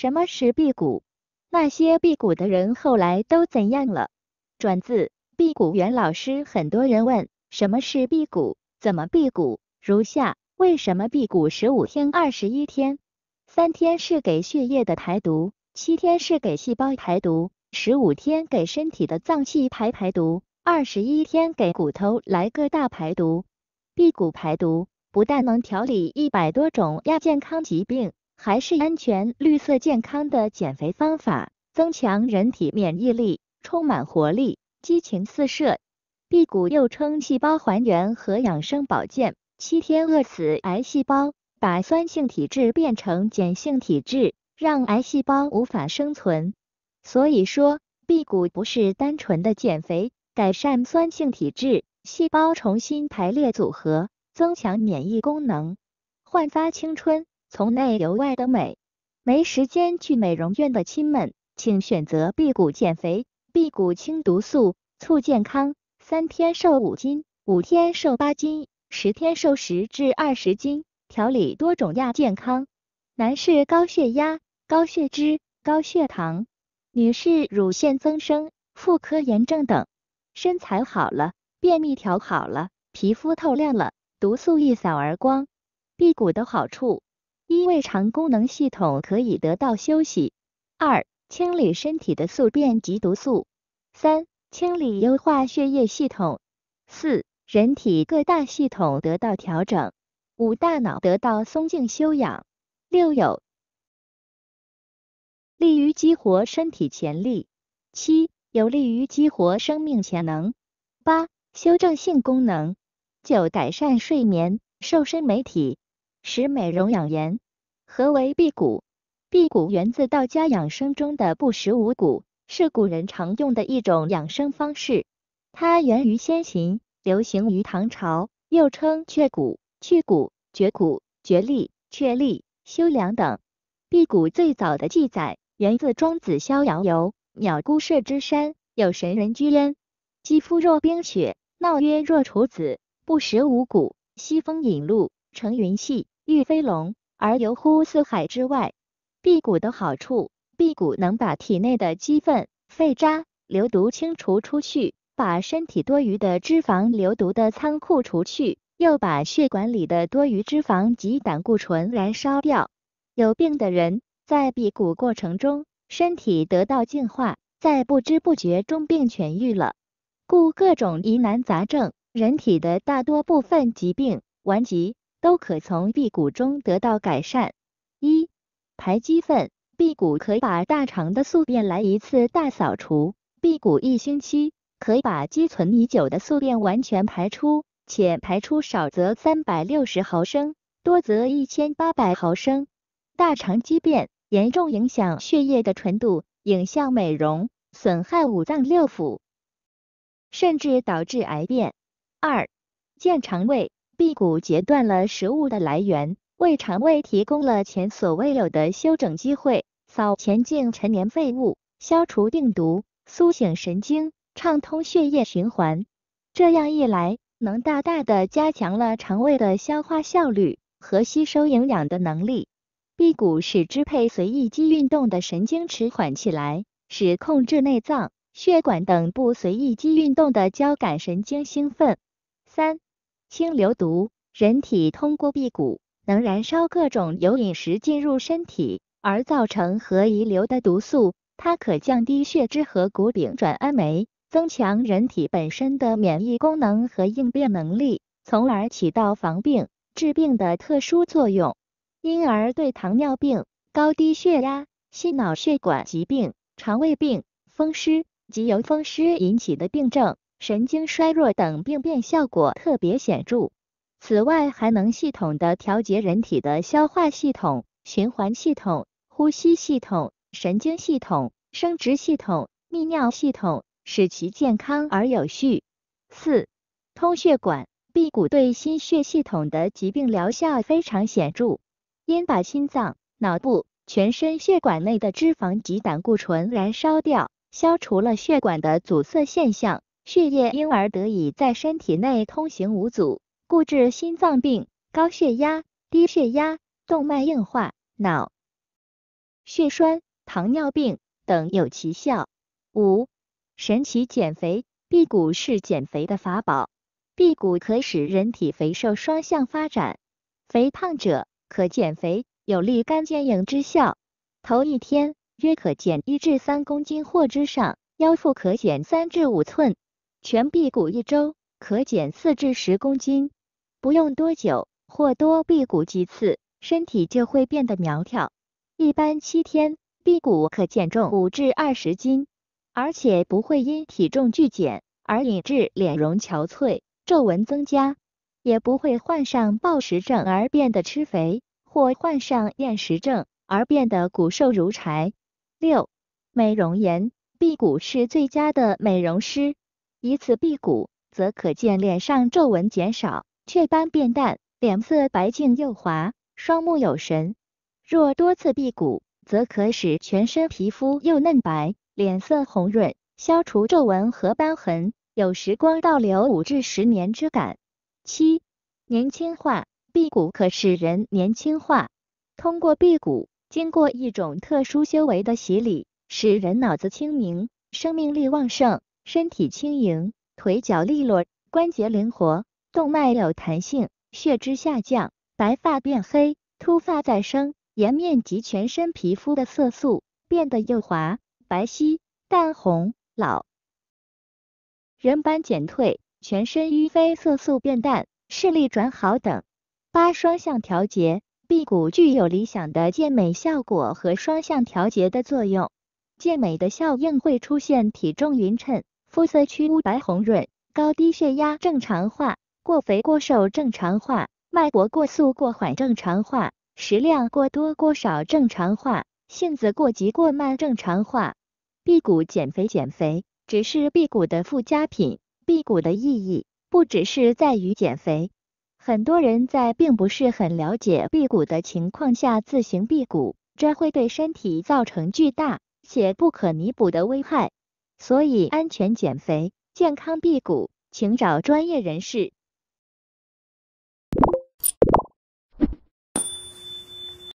什么是辟谷？那些辟谷的人后来都怎样了？转自辟谷元老师。很多人问什么是辟谷，怎么辟谷？如下：为什么辟谷十五天、二十一天、三天是给血液的排毒，七天是给细胞排毒，十五天给身体的脏器排排毒，二十一天给骨头来个大排毒？辟谷排毒不但能调理一百多种亚健康疾病。还是安全、绿色、健康的减肥方法，增强人体免疫力，充满活力，激情四射。辟谷又称细胞还原和养生保健，七天饿死癌细胞，把酸性体质变成碱性体质，让癌细胞无法生存。所以说辟谷不是单纯的减肥，改善酸性体质，细胞重新排列组合，增强免疫功能，焕发青春。从内由外的美，没时间去美容院的亲们，请选择辟谷减肥，辟谷清毒素，促健康。三天瘦五斤，五天瘦八斤，十天瘦十至二十斤，调理多种亚健康。男士高血压、高血脂、高血糖，女士乳腺增生、妇科炎症等。身材好了，便秘调好了，皮肤透亮了，毒素一扫而光。辟谷的好处。一、胃肠功能系统可以得到休息；二、清理身体的宿便及毒素；三、清理优化血液系统；四、人体各大系统得到调整；五、大脑得到松静修养；六、有利于激活身体潜力；七、有利于激活生命潜能；八、修正性功能；九、改善睡眠、瘦身美体。食美容养颜，何为辟谷？辟谷源自道家养生中的不食五谷，是古人常用的一种养生方式。它源于先秦，流行于唐朝，又称雀谷、去谷、绝谷、绝粒、却力、修粮等。辟谷最早的记载源自《庄子·逍遥游》：“鸟姑射之山，有神人居焉，肌肤若冰雪，貌曰若处子，不食五谷，西风饮露，成云气。”欲飞龙而游乎四海之外。辟谷的好处，辟谷能把体内的积粪、废渣、流毒清除出去，把身体多余的脂肪、流毒的仓库除去，又把血管里的多余脂肪及胆固醇燃烧掉。有病的人在辟谷过程中，身体得到净化，在不知不觉中病痊愈了。故各种疑难杂症、人体的大多部分疾病、顽疾。都可从辟谷中得到改善。一、排积粪，辟谷可以把大肠的宿便来一次大扫除，辟谷一星期可以把积存已久的宿便完全排出，且排出少则三百六十毫升，多则一千八百毫升。大肠积便严重影响血液的纯度，影响美容，损害五脏六腑，甚至导致癌变。二、健肠胃。辟谷截断了食物的来源，为肠胃提供了前所未有的休整机会，扫前进陈年废物，消除病毒，苏醒神经，畅通血液循环。这样一来，能大大的加强了肠胃的消化效率和吸收营养的能力。辟谷使支配随意肌运动的神经迟缓起来，使控制内脏、血管等不随意肌运动的交感神经兴奋。三。清流毒，人体通过辟谷，能燃烧各种由饮食进入身体而造成和遗留的毒素，它可降低血脂和谷丙转氨酶，增强人体本身的免疫功能和应变能力，从而起到防病治病的特殊作用。因而对糖尿病、高低血压、心脑血管疾病、肠胃病、风湿及由风湿引起的病症。神经衰弱等病变效果特别显著。此外，还能系统的调节人体的消化系统、循环系统、呼吸系统、神经系统、生殖系统、泌尿系统，使其健康而有序。四、通血管辟谷对心血系统的疾病疗效非常显著，因把心脏、脑部、全身血管内的脂肪及胆固醇燃烧掉，消除了血管的阻塞现象。血液因而得以在身体内通行无阻，故治心脏病、高血压、低血压、动脉硬化、脑血栓、糖尿病等有奇效。五、神奇减肥，辟谷是减肥的法宝。辟谷可使人体肥瘦双向发展，肥胖者可减肥，有立竿见影之效。头一天约可减一至三公斤或之上，腰腹可减三至五寸。全辟谷一周可减四至十公斤，不用多久或多辟谷几次，身体就会变得苗条。一般七天辟谷可减重五至二十斤，而且不会因体重剧减而引致脸容憔悴、皱纹增加，也不会患上暴食症而变得吃肥，或患上厌食症而变得骨瘦如柴。六、美容颜，辟谷是最佳的美容师。一次辟谷，则可见脸上皱纹减少，雀斑变淡，脸色白净又滑，双目有神。若多次辟谷，则可使全身皮肤又嫩白，脸色红润，消除皱纹和斑痕，有时光倒流五至十年之感。七、年轻化，辟谷可使人年轻化。通过辟谷，经过一种特殊修为的洗礼，使人脑子清明，生命力旺盛。身体轻盈，腿脚利落，关节灵活，动脉有弹性，血脂下降，白发变黑，秃发再生，颜面及全身皮肤的色素变得幼滑、白皙、淡红、老，人斑减退，全身淤黑色素变淡，视力转好等。八双向调节辟谷具有理想的健美效果和双向调节的作用，健美的效应会出现体重匀称。肤色趋乌白红润，高低血压正常化，过肥过瘦正常化，脉搏过速过缓正常化，食量过多过少正常化，性子过急过慢正常化。辟谷减肥减肥只是辟谷的附加品，辟谷的意义不只是在于减肥。很多人在并不是很了解辟谷的情况下自行辟谷，这会对身体造成巨大且不可弥补的危害。所以，安全减肥、健康辟谷，请找专业人士。